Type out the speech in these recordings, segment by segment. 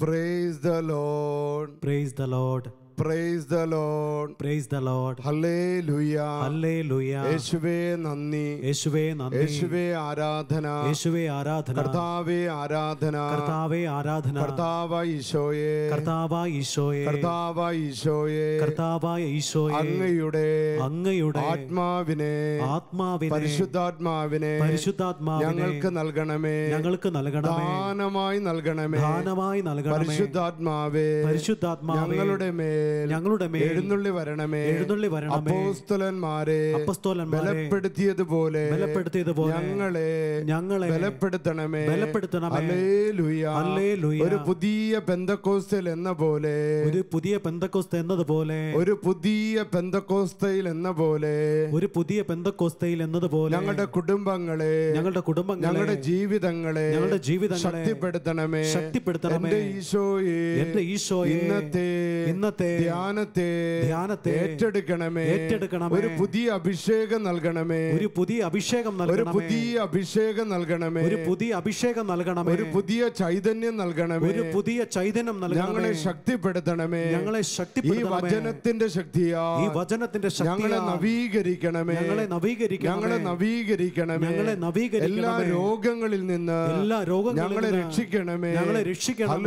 Praise the Lord. Praise the Lord. Praise the Lord praise the Lord hallelujah hallelujah യേശുവേ നന്ദി യേശുവേ നന്ദി യേശുവേ ആരാധന യേശുവേ ആരാധന കർത്താവേ ആരാധന കർത്താവേ ആരാധന കർത്താവ ഈശോയേ കർത്താവ ഈശോയേ കർത്താവ ഈശോയേ കർത്താവ ഈശോയേ അങ്ങയുടെ അങ്ങയുടെ ആത്മാവിനെ ആത്മാവിനെ പരിശുദ്ധാത്മാവിനെ പരിശുദ്ധാത്മാവിനെ ഞങ്ങൾക്ക് നൽകണമേ ഞങ്ങൾക്ക് നൽകണമേ ദാനമായി നൽകണമേ ദാനമായി നൽകണമേ പരിശുദ്ധാത്മാവേ പരിശുദ്ധാത്മാവേ ഞങ്ങളുടെ മേൽ ഞങ്ങളുടെ മേൽ എഴുന്നള്ളി വരണമേ എഴുന്നള്ളി വരണമേ അപ്പോസ്തലന്മാരെ അപ്പോസ്തലന്മാരെ ബലപ്പെടുത്തിയതുപോലെ ബലപ്പെടുത്തിയതുപോലെ ഞങ്ങളെ ഞങ്ങളെ ബലപ്പെടുത്തണമേ ബലപ്പെടുത്തണമേ ഹല്ലേലൂയ ഹല്ലേലൂയ ഒരു പുതിയ പെന്തക്കോസ്തൽ എന്ന പോലെ ഒരു പുതിയ പെന്തക്കോസ്ത എന്നതുപോലെ ഒരു പുതിയ പെന്തക്കോസ്തയിൽ എന്ന പോലെ ഒരു പുതിയ പെന്തക്കോസ്തയിൽ എന്നതുപോലെ ഞങ്ങളുടെ കുടുംബങ്ങളെ ഞങ്ങളുടെ കുടുംബങ്ങളെ ഞങ്ങളുടെ ജീവിതങ്ങളെ ഞങ്ങളുടെ ജീവിതങ്ങളെ ശക്തിപ്പെടുത്തണമേ ശക്തിപ്പെടുത്തണമേ എന്റെ ഈശോയെ എന്റെ ഈശോയെ ഇന്നത്തെ ഇന്നത്തെ ധ്യാനത്തെ ധ്യാനത്തെ ഏറ്റെടുക്കണമേ ഏറ്റെടുക്കണമേ ഒരു പുതിയ അഭിഷേകം നൽകണമേ ഒരു പുതിയ അഭിഷേകം നൽകണമേ ഒരു പുതിയ അഭിഷേകം നൽകണമേ ഒരു പുതിയ അഭിഷേകം നൽകണമേ ഒരു പുതിയ ചൈതന്യം നൽകണമേ ഒരു പുതിയ ചൈതന്യം നൽകണമേ ഞങ്ങളെ ശക്തിപ്പെടുത്തണമേ ഞങ്ങളെ ശക്തിപ്പെടുത്തണമേ ഈ വചനത്തിന്റെ ശക്തിയാ ഈ വചനത്തിന്റെ ശക്തിയാ ഞങ്ങളെ നവീകരിക്കണമേ ഞങ്ങളെ നവീകരിക്കണമേ ഞങ്ങളെ നവീകരിക്കണമേ ഞങ്ങളെ നവീകരിക്കണമേ എല്ലാ രോഗങ്ങളിൽ നിന്ന് എല്ലാ രോഗങ്ങളിൽ ഞങ്ങളെ രക്ഷിക്കണമേ ഞങ്ങളെ രക്ഷിക്കണമേ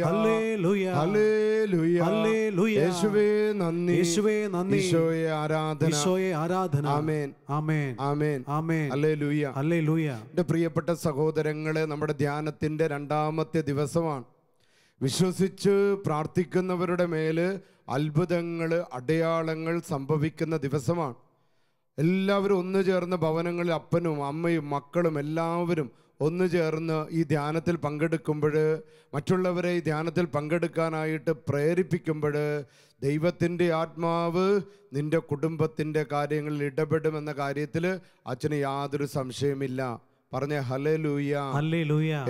ഹല്ലേലൂയ ഹല്ലേലൂയ ഹല്ലേലൂയ യേശുവേ നന്ദി യേശുവേ നന്ദി ആരാധന ആരാധന ആമേൻ ആമേൻ ആമേൻ ആമേൻ ഹല്ലേലൂയ ഹല്ലേലൂയ പ്രിയപ്പെട്ട സഹോദരങ്ങളെ നമ്മുടെ ധ്യാനത്തിന്റെ രണ്ടാമത്തെ ദിവസമാണ് വിശ്വസിച്ച് പ്രാർത്ഥിക്കുന്നവരുടെ മേൽ അത്ഭുതങ്ങൾ അടയാളങ്ങൾ സംഭവിക്കുന്ന ദിവസമാണ് എല്ലാവരും ഒന്നു ചേർന്ന ഭവനങ്ങളിൽ അപ്പനും അമ്മയും മക്കളും എല്ലാവരും ഒന്ന് ചേർന്ന് ഈ ധ്യാനത്തിൽ പങ്കെടുക്കുമ്പോൾ മറ്റുള്ളവരെ ഈ ധ്യാനത്തിൽ പങ്കെടുക്കാനായിട്ട് പ്രേരിപ്പിക്കുമ്പോൾ ദൈവത്തിൻ്റെ ആത്മാവ് നിൻ്റെ കുടുംബത്തിൻ്റെ കാര്യങ്ങളിൽ ഇടപെടുമെന്ന കാര്യത്തിൽ അച്ഛന് യാതൊരു സംശയമില്ല പറഞ്ഞ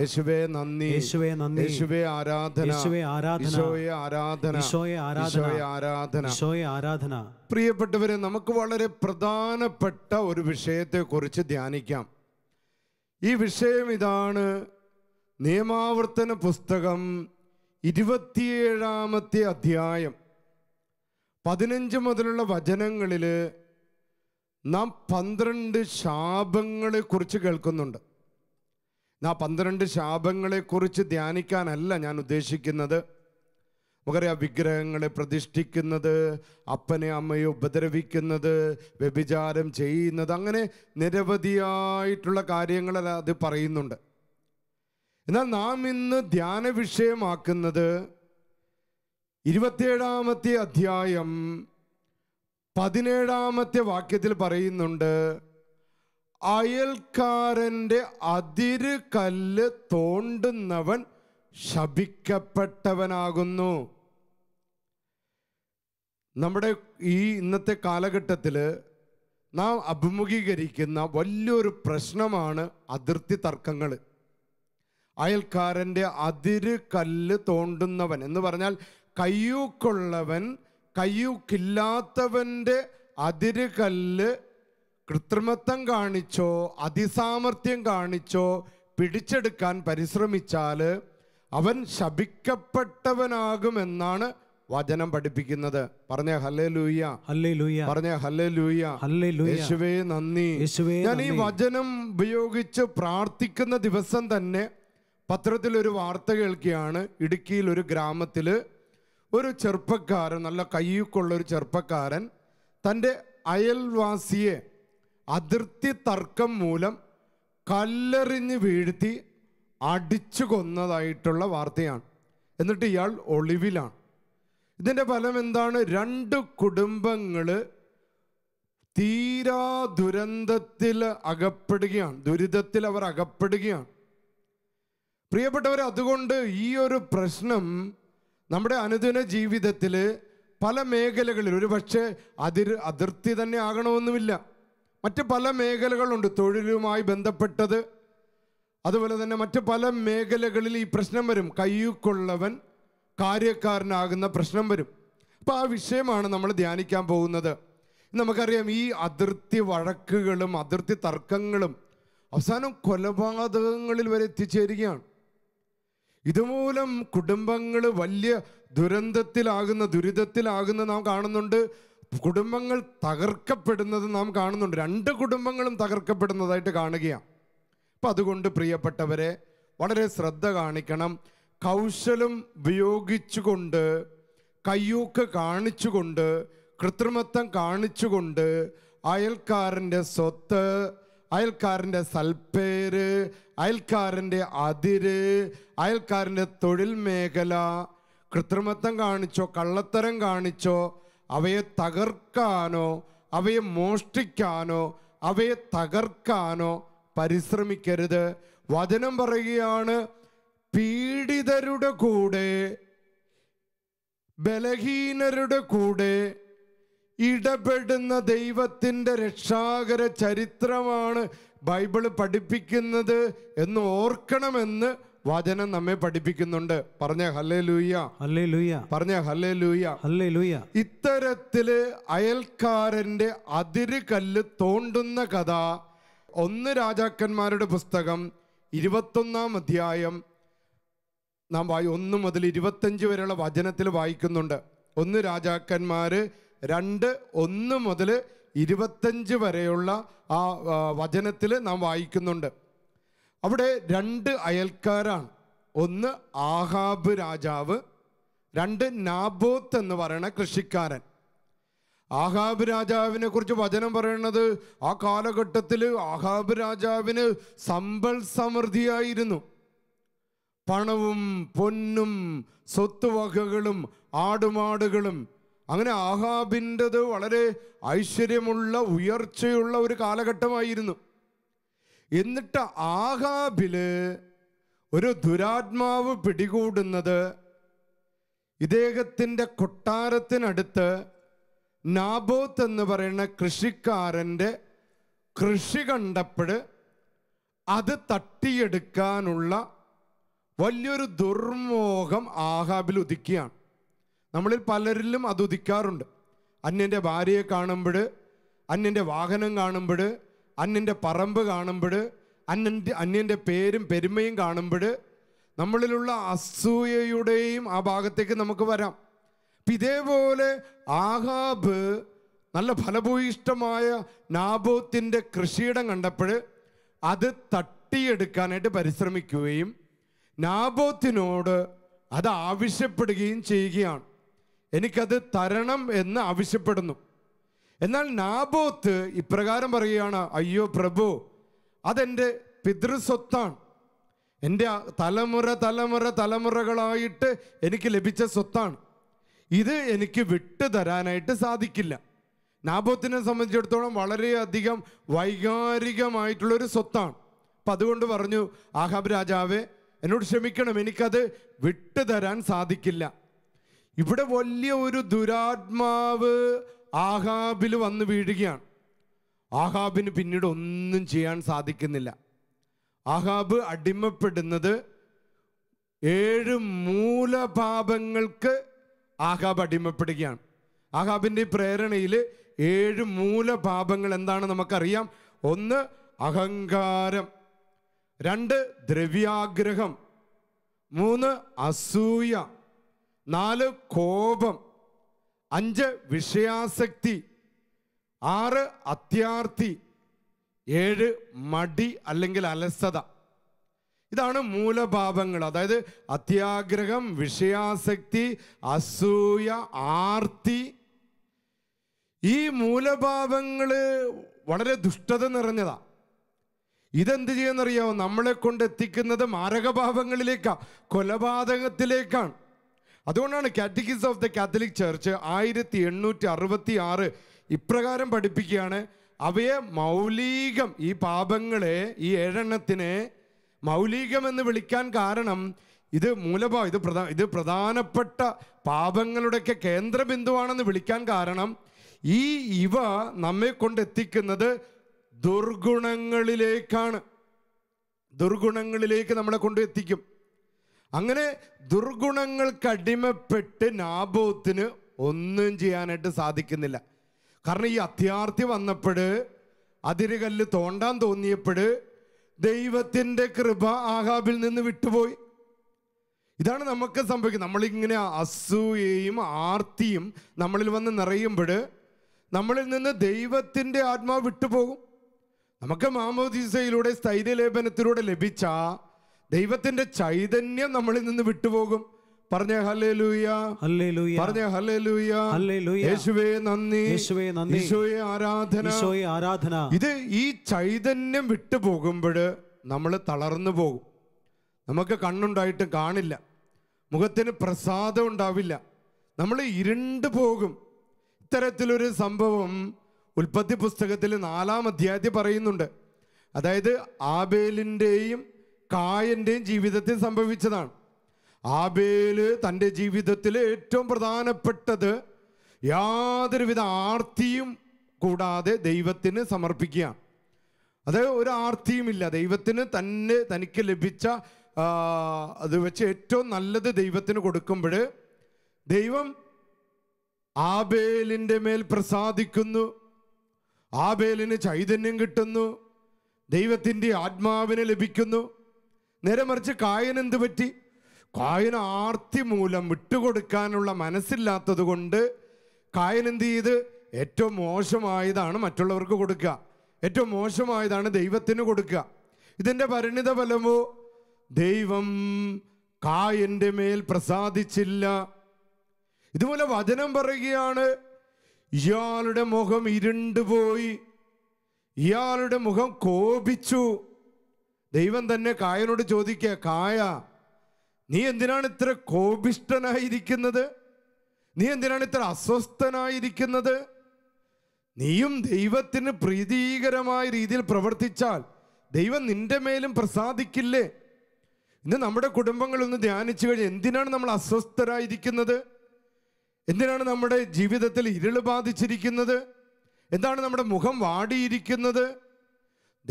യേശുവേ നന്ദി യേശുവേ നന്ദി യേശുവേ ആരാധന യേശുവേ ആരാധന യേശുവേ ആരാധന യേശുവേ ആരാധന യേശുവേ ആരാധന ആരാധന പ്രിയപ്പെട്ടവരെ നമുക്ക് വളരെ പ്രധാനപ്പെട്ട ഒരു വിഷയത്തെക്കുറിച്ച് ധ്യാനിക്കാം ഈ വിഷയം ഇതാണ് നിയമാവർത്തന പുസ്തകം ഇരുപത്തിയേഴാമത്തെ അധ്യായം പതിനഞ്ച് മുതലുള്ള വചനങ്ങളിൽ നാം പന്ത്രണ്ട് ശാപങ്ങളെക്കുറിച്ച് കേൾക്കുന്നുണ്ട് ആ പന്ത്രണ്ട് ശാപങ്ങളെക്കുറിച്ച് ധ്യാനിക്കാനല്ല ഞാൻ ഉദ്ദേശിക്കുന്നത് നമുക്കറിയാം വിഗ്രഹങ്ങളെ പ്രതിഷ്ഠിക്കുന്നത് അപ്പനെ അമ്മയെ ഉപദ്രവിക്കുന്നത് വ്യഭിചാരം ചെയ്യുന്നത് അങ്ങനെ നിരവധിയായിട്ടുള്ള കാര്യങ്ങൾ അത് പറയുന്നുണ്ട് എന്നാൽ നാം ഇന്ന് ധ്യാന വിഷയമാക്കുന്നത് ഇരുപത്തിയേഴാമത്തെ അധ്യായം പതിനേഴാമത്തെ വാക്യത്തിൽ പറയുന്നുണ്ട് അയൽക്കാരൻ്റെ അതിര് കല്ല് തോണ്ടുന്നവൻ ശപിക്കപ്പെട്ടവനാകുന്നു നമ്മുടെ ഈ ഇന്നത്തെ കാലഘട്ടത്തിൽ നാം അഭിമുഖീകരിക്കുന്ന വലിയൊരു പ്രശ്നമാണ് അതിർത്തി തർക്കങ്ങൾ അയൽക്കാരൻ്റെ അതിര് കല്ല് തോണ്ടുന്നവൻ എന്ന് പറഞ്ഞാൽ കയ്യൂക്കുള്ളവൻ കയ്യൂക്കില്ലാത്തവൻ്റെ അതിര് കല്ല് കൃത്രിമത്വം കാണിച്ചോ അതിസാമർഥ്യം കാണിച്ചോ പിടിച്ചെടുക്കാൻ പരിശ്രമിച്ചാൽ അവൻ ശപിക്കപ്പെട്ടവനാകുമെന്നാണ് വചനം പഠിപ്പിക്കുന്നത് പറഞ്ഞ ഹല്ലേ ലൂയ്യ ഹല്ലേ ലൂയ്യ പറഞ്ഞ ഹല്ലേ ലൂയ്യ ഹല്ലേ ലൂയ്യ യേശുവേ നന്ദി യേശുവേ ഞാൻ ഈ വചനം ഉപയോഗിച്ച് പ്രാർത്ഥിക്കുന്ന ദിവസം തന്നെ പത്രത്തിൽ ഒരു വാർത്ത കേൾക്കുകയാണ് ഇടുക്കിയിൽ ഒരു ഗ്രാമത്തിൽ ഒരു ചെറുപ്പക്കാരൻ നല്ല കയ്യൂക്കുള്ള ഒരു ചെറുപ്പക്കാരൻ തൻ്റെ അയൽവാസിയെ അതിർത്തി തർക്കം മൂലം കല്ലെറിഞ്ഞ് വീഴ്ത്തി അടിച്ചു കൊന്നതായിട്ടുള്ള വാർത്തയാണ് എന്നിട്ട് ഇയാൾ ഒളിവിലാണ് ഇതിൻ്റെ ഫലം എന്താണ് രണ്ട് കുടുംബങ്ങൾ തീരാ ദുരന്തത്തിൽ അകപ്പെടുകയാണ് ദുരിതത്തിൽ അവർ അകപ്പെടുകയാണ് പ്രിയപ്പെട്ടവർ അതുകൊണ്ട് ഈ ഒരു പ്രശ്നം നമ്മുടെ അനുദിന ജീവിതത്തിൽ പല മേഖലകളിൽ ഒരു പക്ഷേ അതിർ അതിർത്തി തന്നെ ആകണമെന്നുമില്ല മറ്റ് പല മേഖലകളുണ്ട് തൊഴിലുമായി ബന്ധപ്പെട്ടത് അതുപോലെ തന്നെ മറ്റ് പല മേഖലകളിൽ ഈ പ്രശ്നം വരും കയ്യുക്കുള്ളവൻ കാര്യക്കാരനാകുന്ന പ്രശ്നം വരും അപ്പോൾ ആ വിഷയമാണ് നമ്മൾ ധ്യാനിക്കാൻ പോകുന്നത് നമുക്കറിയാം ഈ അതിർത്തി വഴക്കുകളും അതിർത്തി തർക്കങ്ങളും അവസാനം കൊലപാതകങ്ങളിൽ വരെ എത്തിച്ചേരുകയാണ് ഇതുമൂലം കുടുംബങ്ങൾ വലിയ ദുരന്തത്തിലാകുന്ന ദുരിതത്തിലാകുന്ന നാം കാണുന്നുണ്ട് കുടുംബങ്ങൾ തകർക്കപ്പെടുന്നത് നാം കാണുന്നുണ്ട് രണ്ട് കുടുംബങ്ങളും തകർക്കപ്പെടുന്നതായിട്ട് കാണുകയാണ് അപ്പം അതുകൊണ്ട് പ്രിയപ്പെട്ടവരെ വളരെ ശ്രദ്ധ കാണിക്കണം കൗശലം ഉപയോഗിച്ചുകൊണ്ട് കയ്യൂക്ക് കാണിച്ചുകൊണ്ട് കൃത്രിമത്വം കാണിച്ചുകൊണ്ട് അയൽക്കാരൻ്റെ സ്വത്ത് അയൽക്കാരൻ്റെ സൽപ്പേര് അയൽക്കാരൻ്റെ അതിര് അയൽക്കാരൻ്റെ തൊഴിൽ മേഖല കൃത്രിമത്വം കാണിച്ചോ കള്ളത്തരം കാണിച്ചോ അവയെ തകർക്കാനോ അവയെ മോഷ്ടിക്കാനോ അവയെ തകർക്കാനോ പരിശ്രമിക്കരുത് വചനം പറയുകയാണ് പീഡിതരുടെ കൂടെ ബലഹീനരുടെ കൂടെ ഇടപെടുന്ന ദൈവത്തിൻ്റെ രക്ഷാകര ചരിത്രമാണ് ബൈബിൾ പഠിപ്പിക്കുന്നത് എന്ന് ഓർക്കണമെന്ന് വചനം നമ്മെ പഠിപ്പിക്കുന്നുണ്ട് പറഞ്ഞ ഹല്ലേ ലൂയ ഹല്ലേ ലൂയ പറഞ്ഞ ഹല്ലേ ലൂയ ഹല്ലേ ലൂയ ഇത്തരത്തില് അയൽക്കാരന്റെ അതിര് കല്ല് തോണ്ടുന്ന കഥ ഒന്ന് രാജാക്കന്മാരുടെ പുസ്തകം ഇരുപത്തൊന്നാം അധ്യായം നാം വായി ഒന്ന് മുതൽ ഇരുപത്തഞ്ച് വരെയുള്ള വചനത്തിൽ വായിക്കുന്നുണ്ട് ഒന്ന് രാജാക്കന്മാർ രണ്ട് ഒന്ന് മുതൽ ഇരുപത്തഞ്ച് വരെയുള്ള ആ വചനത്തിൽ നാം വായിക്കുന്നുണ്ട് അവിടെ രണ്ട് അയൽക്കാരാണ് ഒന്ന് ആഹാബ് രാജാവ് രണ്ട് നാബോത്ത് എന്ന് പറയുന്ന കൃഷിക്കാരൻ ആഹാബ് രാജാവിനെ കുറിച്ച് വചനം പറയുന്നത് ആ കാലഘട്ടത്തിൽ ആഹാബ് രാജാവിന് സമ്പൽ സമൃദ്ധിയായിരുന്നു പണവും പൊന്നും സ്വത്തുവകകളും ആടുമാടുകളും അങ്ങനെ ആഹാബിൻ്റെത് വളരെ ഐശ്വര്യമുള്ള ഉയർച്ചയുള്ള ഒരു കാലഘട്ടമായിരുന്നു എന്നിട്ട് ആഹാബില് ഒരു ദുരാത്മാവ് പിടികൂടുന്നത് ഇദ്ദേഹത്തിൻ്റെ കൊട്ടാരത്തിനടുത്ത് നാബോത്ത് എന്ന് പറയുന്ന കൃഷിക്കാരൻ്റെ കൃഷി കണ്ടപ്പോൾ അത് തട്ടിയെടുക്കാനുള്ള വലിയൊരു ദുർമോഹം ആഹാബിൽ ഉദിക്കുകയാണ് നമ്മളിൽ പലരിലും അത് ഉദിക്കാറുണ്ട് അന്യൻ്റെ ഭാര്യയെ കാണുമ്പോൾ അന്യൻ്റെ വാഹനം കാണുമ്പോൾ അന്യൻ്റെ പറമ്പ് കാണുമ്പോൾ അന്യൻ്റെ അന്യൻ്റെ പേരും പെരുമയും കാണുമ്പോൾ നമ്മളിലുള്ള അസൂയയുടെയും ആ ഭാഗത്തേക്ക് നമുക്ക് വരാം അപ്പം ഇതേപോലെ ആഹാബ് നല്ല ഫലഭൂയിഷ്ടമായ നാബോത്തിൻ്റെ കൃഷിയിടം കണ്ടപ്പോൾ അത് തട്ടിയെടുക്കാനായിട്ട് പരിശ്രമിക്കുകയും നാബോത്തിനോട് അത് ആവശ്യപ്പെടുകയും ചെയ്യുകയാണ് എനിക്കത് തരണം എന്ന് ആവശ്യപ്പെടുന്നു എന്നാൽ നാബോത്ത് ഇപ്രകാരം പറയുകയാണ് അയ്യോ പ്രഭു അതെൻ്റെ പിതൃസ്വത്താണ് എൻ്റെ തലമുറ തലമുറ തലമുറകളായിട്ട് എനിക്ക് ലഭിച്ച സ്വത്താണ് ഇത് എനിക്ക് വിട്ടു തരാനായിട്ട് സാധിക്കില്ല നാബോത്തിനെ സംബന്ധിച്ചിടത്തോളം വളരെയധികം വൈകാരികമായിട്ടുള്ളൊരു സ്വത്താണ് അപ്പം അതുകൊണ്ട് പറഞ്ഞു ആഹാബ് രാജാവേ എന്നോട് ക്ഷമിക്കണം എനിക്കത് വിട്ടു തരാൻ സാധിക്കില്ല ഇവിടെ വലിയ ഒരു ദുരാത്മാവ് ആഹാബിൽ വന്ന് വീഴുകയാണ് ആഹാബിന് പിന്നീട് ഒന്നും ചെയ്യാൻ സാധിക്കുന്നില്ല ആഹാബ് അടിമപ്പെടുന്നത് ഏഴ് മൂലപാപങ്ങൾക്ക് ആഹാബ് അടിമപ്പെടുകയാണ് ആഹാബിൻ്റെ പ്രേരണയിൽ ഏഴ് മൂലപാപങ്ങൾ എന്താണ് നമുക്കറിയാം ഒന്ന് അഹങ്കാരം രണ്ട് ദ്രവ്യാഗ്രഹം മൂന്ന് അസൂയ നാല് കോപം അഞ്ച് വിഷയാസക്തി ആറ് അത്യാർത്ഥി ഏഴ് മടി അല്ലെങ്കിൽ അലസത ഇതാണ് മൂലപാപങ്ങൾ അതായത് അത്യാഗ്രഹം വിഷയാസക്തി അസൂയ ആർത്തി ഈ മൂലഭാവങ്ങൾ വളരെ ദുഷ്ടത നിറഞ്ഞതാ ഇതെന്ത് ചെയ്യുമെന്നറിയാമോ നമ്മളെ കൊണ്ട് എത്തിക്കുന്നത് മാരകഭാവങ്ങളിലേക്കാണ് കൊലപാതകത്തിലേക്കാണ് അതുകൊണ്ടാണ് catechism of the Catholic church ആയിരത്തി എണ്ണൂറ്റി അറുപത്തി ആറ് ഇപ്രകാരം പഠിപ്പിക്കുകയാണ് അവയെ മൗലികം ഈ പാപങ്ങളെ ഈ ഏഴെണ്ണത്തിനെ മൗലികമെന്ന് വിളിക്കാൻ കാരണം ഇത് മൂലഭാവം ഇത് പ്രധാ ഇത് പ്രധാനപ്പെട്ട പാപങ്ങളുടെയൊക്കെ കേന്ദ്രബിന്ദുവാണെന്ന് വിളിക്കാൻ കാരണം ഈ ഇവ നമ്മെ കൊണ്ടെത്തിക്കുന്നത് ദുർഗുണങ്ങളിലേക്കാണ് ദുർഗുണങ്ങളിലേക്ക് നമ്മളെ കൊണ്ട് എത്തിക്കും അങ്ങനെ ദുർഗുണങ്ങൾക്കടിമപ്പെട്ട് നാബോത്തിന് ഒന്നും ചെയ്യാനായിട്ട് സാധിക്കുന്നില്ല കാരണം ഈ അത്യാർത്ഥി വന്നപ്പോൾ അതിരുകല്ല് തോണ്ടാൻ തോന്നിയപ്പോൾ ദൈവത്തിൻ്റെ കൃപ ആഹാബിൽ നിന്ന് വിട്ടുപോയി ഇതാണ് നമുക്ക് സംഭവിക്കുന്നത് നമ്മളിങ്ങനെ അസൂയയും ആർത്തിയും നമ്മളിൽ വന്ന് നിറയുമ്പോൾ നമ്മളിൽ നിന്ന് ദൈവത്തിൻ്റെ ആത്മാവ് വിട്ടുപോകും നമുക്ക് മാമോദീസയിലൂടെ സ്ഥൈര്യലേപനത്തിലൂടെ ലഭിച്ച ദൈവത്തിൻ്റെ ചൈതന്യം നമ്മളിൽ നിന്ന് വിട്ടുപോകും പറഞ്ഞ ഹല്ലേലൂയ ഹല്ലേലൂയ പറഞ്ഞ ഹല്ലേലൂയ ഹല്ലേലൂയ യേശുവേ നന്ദി യേശുവേ നന്ദി യേശുവേ ആരാധന യേശുവേ ആരാധന ഇത് ഈ ചൈതന്യം വിട്ടു പോകുമ്പോൾ നമ്മൾ തളർന്നു പോകും നമുക്ക് കണ്ണുണ്ടായിട്ട് കാണില്ല മുഖത്തിന് പ്രസാദം ഉണ്ടാവില്ല നമ്മൾ ഇരുണ്ടു പോകും ഇത്തരത്തിലൊരു സംഭവം ഉൽപ്പത്തി പുസ്തകത്തിൽ നാലാം അധ്യായത്തിൽ പറയുന്നുണ്ട് അതായത് ആബേലിൻ്റെയും കായൻ്റെയും ജീവിതത്തിൽ സംഭവിച്ചതാണ് ആബേല് തൻ്റെ ജീവിതത്തിൽ ഏറ്റവും പ്രധാനപ്പെട്ടത് യാതൊരുവിധ ആർത്തിയും കൂടാതെ ദൈവത്തിന് സമർപ്പിക്കുക അത് ഒരു ആർത്തിയുമില്ല ദൈവത്തിന് തന്നെ തനിക്ക് ലഭിച്ച അത് വെച്ച് ഏറ്റവും നല്ലത് ദൈവത്തിന് കൊടുക്കുമ്പോൾ ദൈവം ആബേലിൻ്റെ മേൽ പ്രസാദിക്കുന്നു ആബേലിന് ചൈതന്യം കിട്ടുന്നു ദൈവത്തിൻ്റെ ആത്മാവിന് ലഭിക്കുന്നു നേരെ മറിച്ച് കായനെന്ത് പറ്റി കായന ആർത്തി മൂലം വിട്ടുകൊടുക്കാനുള്ള മനസ്സില്ലാത്തത് കൊണ്ട് കായൻ എന്ത് ചെയ്ത് ഏറ്റവും മോശമായതാണ് മറ്റുള്ളവർക്ക് കൊടുക്കുക ഏറ്റവും മോശമായതാണ് ദൈവത്തിന് കൊടുക്കുക ഇതിൻ്റെ പരിണിത ഫലമോ ദൈവം കായൻ്റെ മേൽ പ്രസാദിച്ചില്ല ഇതുപോലെ വചനം പറയുകയാണ് ഇയാളുടെ മുഖം ഇരുണ്ടുപോയി ഇയാളുടെ മുഖം കോപിച്ചു ദൈവം തന്നെ കായനോട് ചോദിക്കുക കായ നീ എന്തിനാണ് ഇത്ര കോപിഷ്ടനായിരിക്കുന്നത് നീ എന്തിനാണ് ഇത്ര അസ്വസ്ഥനായിരിക്കുന്നത് നീയും ദൈവത്തിന് പ്രീതികരമായ രീതിയിൽ പ്രവർത്തിച്ചാൽ ദൈവം നിന്റെ മേലും പ്രസാദിക്കില്ലേ ഇന്ന് നമ്മുടെ കുടുംബങ്ങളൊന്ന് ധ്യാനിച്ചു കഴിഞ്ഞാൽ എന്തിനാണ് നമ്മൾ അസ്വസ്ഥരായിരിക്കുന്നത് എന്തിനാണ് നമ്മുടെ ജീവിതത്തിൽ ഇരുൾ ബാധിച്ചിരിക്കുന്നത് എന്താണ് നമ്മുടെ മുഖം വാടിയിരിക്കുന്നത്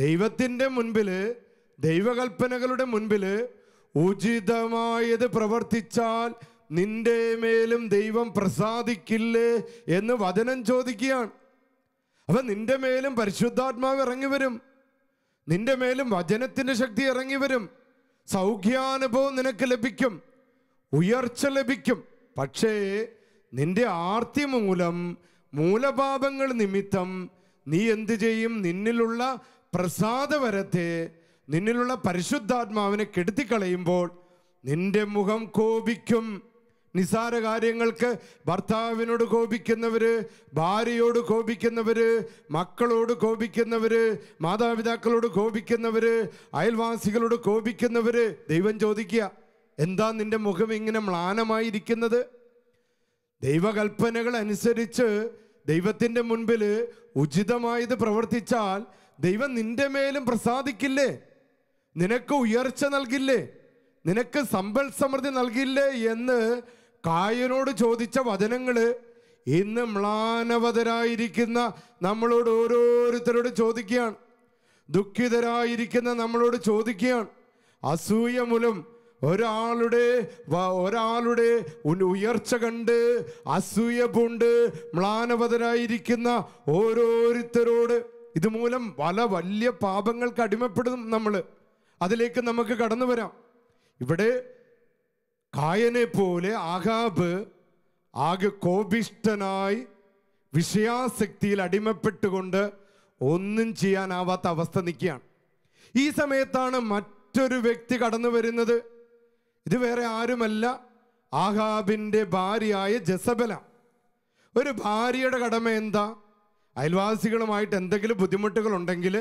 ദൈവത്തിൻ്റെ മുൻപിൽ ദൈവകൽപ്പനകളുടെ മുൻപിൽ ഉചിതമായത് പ്രവർത്തിച്ചാൽ നിന്റെ മേലും ദൈവം പ്രസാദിക്കില്ലേ എന്ന് വചനം ചോദിക്കുകയാണ് അപ്പം നിന്റെ മേലും പരിശുദ്ധാത്മാവ് ഇറങ്ങി വരും നിന്റെ മേലും വചനത്തിൻ്റെ ശക്തി ഇറങ്ങി വരും സൗഖ്യാനുഭവം നിനക്ക് ലഭിക്കും ഉയർച്ച ലഭിക്കും പക്ഷേ നിന്റെ ആർത്തി മൂലം മൂലപാപങ്ങൾ നിമിത്തം നീ എന്തു ചെയ്യും നിന്നിലുള്ള പ്രസാദവരത്തെ നിന്നിലുള്ള പരിശുദ്ധാത്മാവിനെ കെടുത്തിക്കളയുമ്പോൾ നിന്റെ മുഖം കോപിക്കും നിസാര കാര്യങ്ങൾക്ക് ഭർത്താവിനോട് കോപിക്കുന്നവര് ഭാര്യയോട് കോപിക്കുന്നവര് മക്കളോട് കോപിക്കുന്നവര് മാതാപിതാക്കളോട് കോപിക്കുന്നവര് അയൽവാസികളോട് കോപിക്കുന്നവര് ദൈവം ചോദിക്കുക എന്താ നിന്റെ മുഖം ഇങ്ങനെ മ്ലാനമായിരിക്കുന്നത് ദൈവകൽപ്പനകൾ അനുസരിച്ച് ദൈവത്തിൻ്റെ മുൻപിൽ ഉചിതമായത് പ്രവർത്തിച്ചാൽ ദൈവം നിന്റെ മേലും പ്രസാദിക്കില്ലേ നിനക്ക് ഉയർച്ച നൽകില്ലേ നിനക്ക് സമ്പൽ സമൃദ്ധി നൽകില്ലേ എന്ന് കായനോട് ചോദിച്ച വചനങ്ങൾ ഇന്ന് മ്ലാനവതരായിരിക്കുന്ന നമ്മളോട് ഓരോരുത്തരോട് ചോദിക്കുകയാണ് ദുഃഖിതരായിരിക്കുന്ന നമ്മളോട് ചോദിക്കുകയാണ് അസൂയ മൂലം ഒരാളുടെ ഒരാളുടെ ഉയർച്ച കണ്ട് അസൂയ പൂണ്ട് മ്ലാനവതരായിരിക്കുന്ന ഓരോരുത്തരോട് ഇതുമൂലം പല വലിയ പാപങ്ങൾക്ക് അടിമപ്പെടും നമ്മൾ അതിലേക്ക് നമുക്ക് കടന്നു വരാം ഇവിടെ കായനെ പോലെ ആഹാബ് ആകെ കോപിഷ്ടനായി വിഷയാസക്തിയിൽ അടിമപ്പെട്ടുകൊണ്ട് ഒന്നും ചെയ്യാനാവാത്ത അവസ്ഥ നിൽക്കുകയാണ് ഈ സമയത്താണ് മറ്റൊരു വ്യക്തി കടന്നു വരുന്നത് ഇത് വേറെ ആരുമല്ല ആഹാബിൻ്റെ ഭാര്യയായ ജസബല ഒരു ഭാര്യയുടെ കടമ എന്താ അയൽവാസികളുമായിട്ട് എന്തെങ്കിലും ബുദ്ധിമുട്ടുകളുണ്ടെങ്കിൽ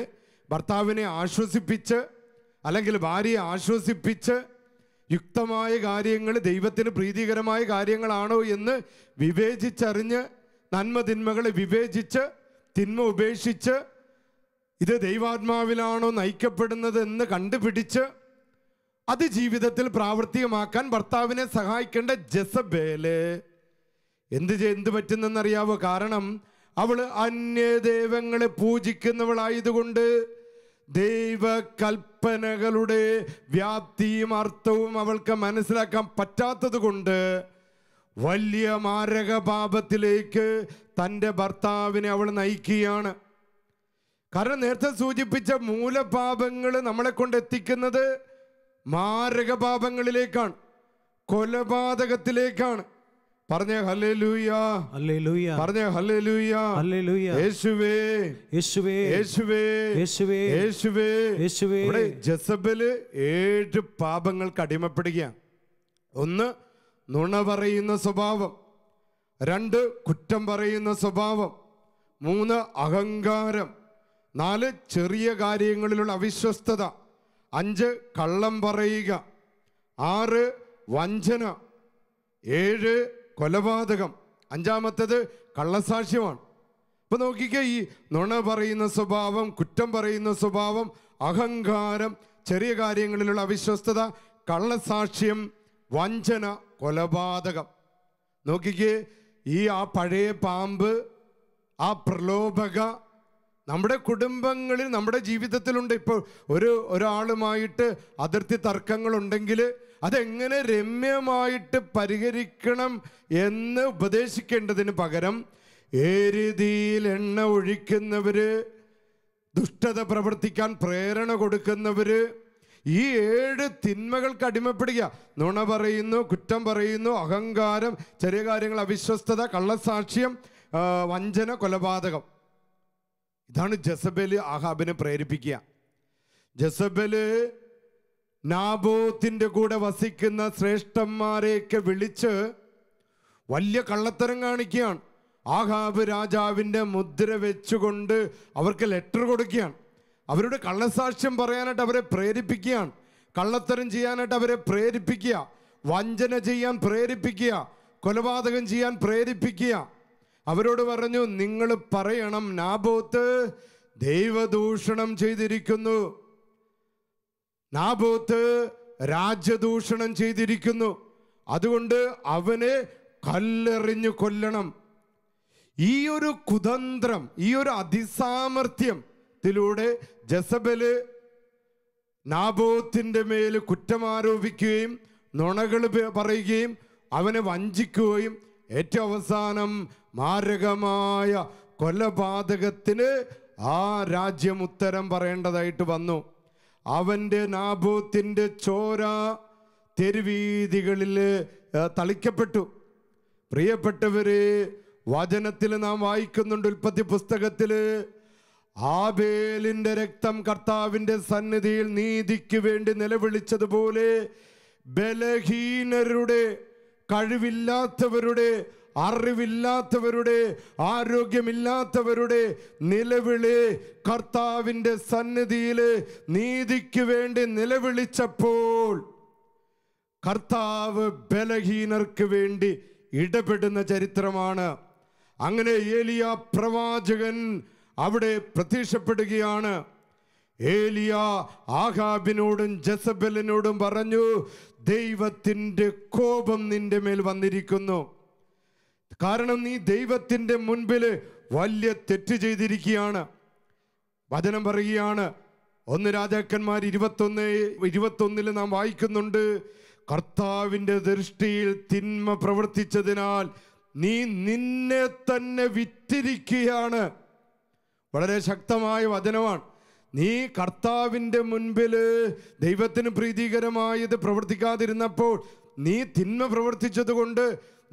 ഭർത്താവിനെ ആശ്വസിപ്പിച്ച് അല്ലെങ്കിൽ ഭാര്യയെ ആശ്വസിപ്പിച്ച് യുക്തമായ കാര്യങ്ങൾ ദൈവത്തിന് പ്രീതികരമായ കാര്യങ്ങളാണോ എന്ന് വിവേചിച്ചറിഞ്ഞ് നന്മ തിന്മകളെ വിവേചിച്ച് തിന്മ ഉപേക്ഷിച്ച് ഇത് ദൈവാത്മാവിലാണോ നയിക്കപ്പെടുന്നത് എന്ന് കണ്ടുപിടിച്ച് അത് ജീവിതത്തിൽ പ്രാവർത്തികമാക്കാൻ ഭർത്താവിനെ സഹായിക്കേണ്ട ജസബേല് എന്ത് എന്ത് പറ്റുന്നെന്നറിയാവോ കാരണം അവൾ ദൈവങ്ങളെ പൂജിക്കുന്നവളായതുകൊണ്ട് ദൈവകൽപ്പനകളുടെ വ്യാപ്തിയും അർത്ഥവും അവൾക്ക് മനസ്സിലാക്കാൻ പറ്റാത്തത് കൊണ്ട് വലിയ മാരക പാപത്തിലേക്ക് തൻ്റെ ഭർത്താവിനെ അവൾ നയിക്കുകയാണ് കാരണം നേരത്തെ സൂചിപ്പിച്ച മൂലപാപങ്ങൾ നമ്മളെ കൊണ്ട് എത്തിക്കുന്നത് മാരക പാപങ്ങളിലേക്കാണ് കൊലപാതകത്തിലേക്കാണ് പറഞ്ഞേ ഹല്ലേ ലൂയ ഹല്ലേ ലൂയ പറഞ്ഞേ ഹല്ലേ ലൂയ ഹല്ലേ ലൂയ യേശുവേ യേശുവേ യേശുവേ യേശുവേ യേശുവേ യേശുവേ ഇവിടെ ജസബല് ഏഴ് പാപങ്ങൾക്ക് അടിമപ്പെടുകയാണ് ഒന്ന് നുണ പറയുന്ന സ്വഭാവം രണ്ട് കുറ്റം പറയുന്ന സ്വഭാവം മൂന്ന് അഹങ്കാരം നാല് ചെറിയ കാര്യങ്ങളിലുള്ള അവിശ്വസ്തത അഞ്ച് കള്ളം പറയുക ആറ് വഞ്ചന ഏഴ് കൊലപാതകം അഞ്ചാമത്തേത് കള്ളസാക്ഷ്യമാണ് ഇപ്പൊ നോക്കിക്കേ ഈ നുണ പറയുന്ന സ്വഭാവം കുറ്റം പറയുന്ന സ്വഭാവം അഹങ്കാരം ചെറിയ കാര്യങ്ങളിലുള്ള അവിശ്വസ്തത കള്ളസാക്ഷ്യം വഞ്ചന കൊലപാതകം നോക്കിക്കേ ഈ ആ പഴയ പാമ്പ് ആ പ്രലോഭക നമ്മുടെ കുടുംബങ്ങളിൽ നമ്മുടെ ജീവിതത്തിലുണ്ട് ഇപ്പോൾ ഒരു ഒരാളുമായിട്ട് അതിർത്തി തർക്കങ്ങളുണ്ടെങ്കിൽ അതെങ്ങനെ രമ്യമായിട്ട് പരിഹരിക്കണം എന്ന് ഉപദേശിക്കേണ്ടതിന് പകരം ഏരിതിയിൽ എണ്ണ ഒഴിക്കുന്നവര് ദുഷ്ടത പ്രവർത്തിക്കാൻ പ്രേരണ കൊടുക്കുന്നവര് ഈ ഏഴ് തിന്മകൾക്ക് അടിമപ്പെടുക നുണ പറയുന്നു കുറ്റം പറയുന്നു അഹങ്കാരം ചെറിയ കാര്യങ്ങൾ അവിശ്വസ്തത കള്ളസാക്ഷ്യം വഞ്ചന കൊലപാതകം ഇതാണ് ജസബല് ആഹാബിനെ പ്രേരിപ്പിക്കുക ജസബല് നാബോത്തിൻ്റെ കൂടെ വസിക്കുന്ന ശ്രേഷ്ഠന്മാരെയൊക്കെ വിളിച്ച് വലിയ കള്ളത്തരം കാണിക്കുകയാണ് ആഹാബ് രാജാവിൻ്റെ മുദ്ര വെച്ചുകൊണ്ട് അവർക്ക് ലെറ്റർ കൊടുക്കുകയാണ് അവരുടെ കള്ളസാക്ഷ്യം പറയാനായിട്ട് അവരെ പ്രേരിപ്പിക്കുകയാണ് കള്ളത്തരം ചെയ്യാനായിട്ട് അവരെ പ്രേരിപ്പിക്കുക വഞ്ചന ചെയ്യാൻ പ്രേരിപ്പിക്കുക കൊലപാതകം ചെയ്യാൻ പ്രേരിപ്പിക്കുക അവരോട് പറഞ്ഞു നിങ്ങൾ പറയണം നാബോത്ത് ദൈവദൂഷണം ചെയ്തിരിക്കുന്നു നാബൂത്ത് രാജ്യദൂഷണം ചെയ്തിരിക്കുന്നു അതുകൊണ്ട് അവനെ കല്ലെറിഞ്ഞു കൊല്ലണം ഈ ഒരു കുതന്ത്രം ഈ ഒരു ത്തിലൂടെ ജസബല് നാബോത്തിൻ്റെ മേൽ കുറ്റം ആരോപിക്കുകയും നുണകൾ പറയുകയും അവനെ വഞ്ചിക്കുകയും ഏറ്റവും അവസാനം മാരകമായ കൊലപാതകത്തിന് ആ രാജ്യം ഉത്തരം പറയേണ്ടതായിട്ട് വന്നു അവൻ്റെ നാഭൂത്തിൻ്റെ ചോര തെരുവീതികളിൽ തളിക്കപ്പെട്ടു പ്രിയപ്പെട്ടവര് വചനത്തിൽ നാം വായിക്കുന്നുണ്ട് ഉൽപ്പത്തി പുസ്തകത്തിൽ ആബേലിൻ്റെ രക്തം കർത്താവിൻ്റെ സന്നിധിയിൽ നീതിക്ക് വേണ്ടി നിലവിളിച്ചതുപോലെ ബലഹീനരുടെ കഴിവില്ലാത്തവരുടെ അറിവില്ലാത്തവരുടെ ആരോഗ്യമില്ലാത്തവരുടെ നിലവിളി കർത്താവിൻ്റെ സന്നിധിയിൽ നീതിക്ക് വേണ്ടി നിലവിളിച്ചപ്പോൾ കർത്താവ് ബലഹീനർക്ക് വേണ്ടി ഇടപെടുന്ന ചരിത്രമാണ് അങ്ങനെ ഏലിയ പ്രവാചകൻ അവിടെ പ്രത്യക്ഷപ്പെടുകയാണ് ഏലിയ ആഹാബിനോടും ജസബലിനോടും പറഞ്ഞു ദൈവത്തിൻ്റെ കോപം നിന്റെ മേൽ വന്നിരിക്കുന്നു കാരണം നീ ദൈവത്തിൻ്റെ മുൻപിൽ വലിയ തെറ്റ് ചെയ്തിരിക്കുകയാണ് വചനം പറയുകയാണ് ഒന്ന് രാജാക്കന്മാർ ഇരുപത്തൊന്ന് ഇരുപത്തൊന്നിൽ നാം വായിക്കുന്നുണ്ട് കർത്താവിൻ്റെ ദൃഷ്ടിയിൽ തിന്മ പ്രവർത്തിച്ചതിനാൽ നീ നിന്നെ തന്നെ വിറ്റിരിക്കുകയാണ് വളരെ ശക്തമായ വചനമാണ് നീ കർത്താവിൻ്റെ മുൻപിൽ ദൈവത്തിന് പ്രീതികരമായത് പ്രവർത്തിക്കാതിരുന്നപ്പോൾ നീ തിന്മ പ്രവർത്തിച്ചതുകൊണ്ട്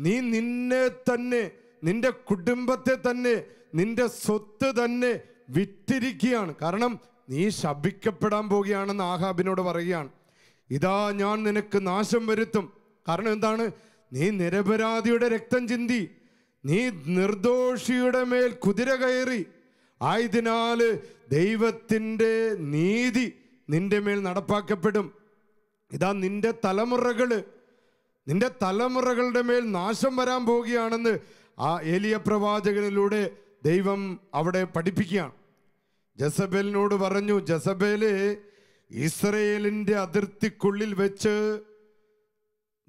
നീ നിന്നെ തന്നെ നിന്റെ കുടുംബത്തെ തന്നെ നിന്റെ സ്വത്ത് തന്നെ വിറ്റിരിക്കുകയാണ് കാരണം നീ ശപിക്കപ്പെടാൻ പോവുകയാണെന്ന് ആഹാബിനോട് പറയുകയാണ് ഇതാ ഞാൻ നിനക്ക് നാശം വരുത്തും കാരണം എന്താണ് നീ നിരപരാധിയുടെ രക്തം ചിന്തി നീ നിർദോഷിയുടെ മേൽ കുതിര കയറി ആയതിനാൽ ദൈവത്തിൻ്റെ നീതി നിന്റെ മേൽ നടപ്പാക്കപ്പെടും ഇതാ നിന്റെ തലമുറകള് നിന്റെ തലമുറകളുടെ മേൽ നാശം വരാൻ പോവുകയാണെന്ന് ആ ഏലിയ പ്രവാചകനിലൂടെ ദൈവം അവിടെ പഠിപ്പിക്കുകയാണ് ജസബേലിനോട് പറഞ്ഞു ജസബേല് ഇസ്രയേലിൻ്റെ അതിർത്തിക്കുള്ളിൽ വെച്ച്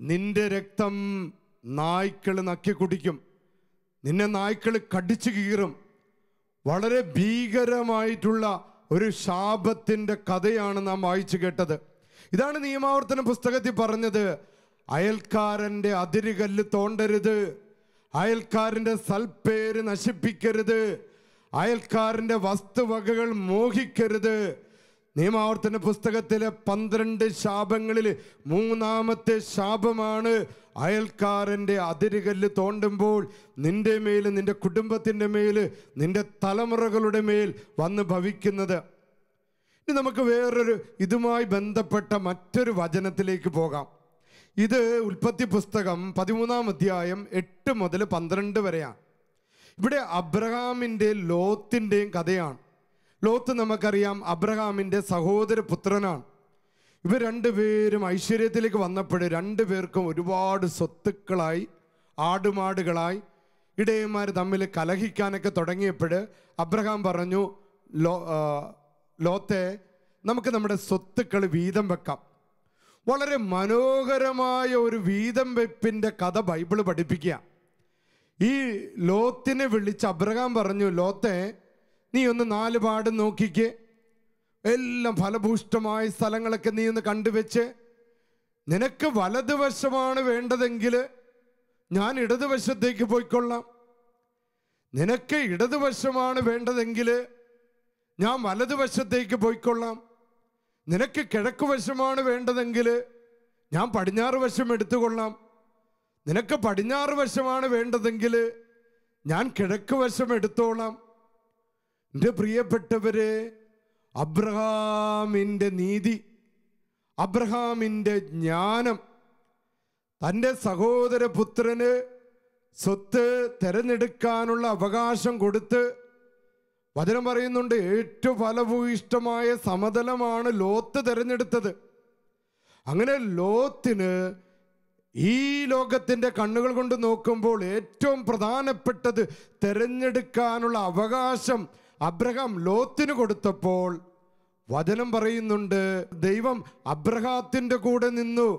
നിന്റെ രക്തം നായ്ക്കൾ നക്കി കുടിക്കും നിന്നെ നായ്ക്കൾ കടിച്ചു കീറും വളരെ ഭീകരമായിട്ടുള്ള ഒരു ശാപത്തിൻ്റെ കഥയാണ് നാം വായിച്ചു കേട്ടത് ഇതാണ് നിയമാവർത്തന പുസ്തകത്തിൽ പറഞ്ഞത് അയൽക്കാരൻ്റെ അതിരുകല്ല് തോണ്ടരുത് അയൽക്കാരൻ്റെ സൽപ്പേര് നശിപ്പിക്കരുത് അയൽക്കാരൻ്റെ വസ്തുവകകൾ മോഹിക്കരുത് നിയമാവർത്തന പുസ്തകത്തിലെ പന്ത്രണ്ട് ശാപങ്ങളിൽ മൂന്നാമത്തെ ശാപമാണ് അയൽക്കാരൻ്റെ അതിരുകല്ല് തോണ്ടുമ്പോൾ നിൻ്റെ മേൽ നിൻ്റെ കുടുംബത്തിൻ്റെ മേൽ നിൻ്റെ തലമുറകളുടെ മേൽ വന്ന് ഭവിക്കുന്നത് ഇനി നമുക്ക് വേറൊരു ഇതുമായി ബന്ധപ്പെട്ട മറ്റൊരു വചനത്തിലേക്ക് പോകാം ഇത് ഉൽപ്പത്തി പുസ്തകം പതിമൂന്നാം അധ്യായം എട്ട് മുതൽ പന്ത്രണ്ട് വരെയാണ് ഇവിടെ അബ്രഹാമിൻ്റെ ലോത്തിൻ്റെയും കഥയാണ് ലോത്ത് നമുക്കറിയാം അബ്രഹാമിൻ്റെ സഹോദര പുത്രനാണ് ഇവർ രണ്ടുപേരും ഐശ്വര്യത്തിലേക്ക് വന്നപ്പോൾ രണ്ടുപേർക്കും ഒരുപാട് സ്വത്തുക്കളായി ആടുമാടുകളായി ഇടയന്മാർ തമ്മിൽ കലഹിക്കാനൊക്കെ തുടങ്ങിയപ്പോൾ അബ്രഹാം പറഞ്ഞു ലോ ലോത്തെ നമുക്ക് നമ്മുടെ സ്വത്തുക്കൾ വീതം വെക്കാം വളരെ മനോഹരമായ ഒരു വീതം വെപ്പിൻ്റെ കഥ ബൈബിൾ പഠിപ്പിക്കുക ഈ ലോത്തിനെ വിളിച്ച് അബ്രഹാം പറഞ്ഞു ലോത്തെ നീ ഒന്ന് നാല് പാട് നോക്കിക്ക് എല്ലാം ഫലഭൂഷ്ടമായ സ്ഥലങ്ങളൊക്കെ നീ ഒന്ന് കണ്ടുവെച്ച് നിനക്ക് വലതുവശമാണ് വേണ്ടതെങ്കിൽ ഞാൻ ഇടതുവശത്തേക്ക് പോയിക്കൊള്ളാം നിനക്ക് ഇടതുവശമാണ് വേണ്ടതെങ്കിൽ ഞാൻ വലതുവശത്തേക്ക് പോയിക്കൊള്ളാം നിനക്ക് കിഴക്ക് വശമാണ് വേണ്ടതെങ്കിൽ ഞാൻ പടിഞ്ഞാറ് വശം എടുത്തുകൊള്ളാം നിനക്ക് പടിഞ്ഞാറ് വശമാണ് വേണ്ടതെങ്കിൽ ഞാൻ കിഴക്ക് വശം എടുത്തോളാം എൻ്റെ പ്രിയപ്പെട്ടവരെ അബ്രഹാമിൻ്റെ നീതി അബ്രഹാമിൻ്റെ ജ്ഞാനം തൻ്റെ പുത്രന് സ്വത്ത് തിരഞ്ഞെടുക്കാനുള്ള അവകാശം കൊടുത്ത് വചനം പറയുന്നുണ്ട് ഏറ്റവും ഫലഭൂയിഷ്ടമായ സമതലമാണ് ലോത്ത് തിരഞ്ഞെടുത്തത് അങ്ങനെ ലോത്തിന് ഈ ലോകത്തിൻ്റെ കണ്ണുകൾ കൊണ്ട് നോക്കുമ്പോൾ ഏറ്റവും പ്രധാനപ്പെട്ടത് തിരഞ്ഞെടുക്കാനുള്ള അവകാശം അബ്രഹാം ലോത്തിന് കൊടുത്തപ്പോൾ വചനം പറയുന്നുണ്ട് ദൈവം അബ്രഹാത്തിൻ്റെ കൂടെ നിന്നു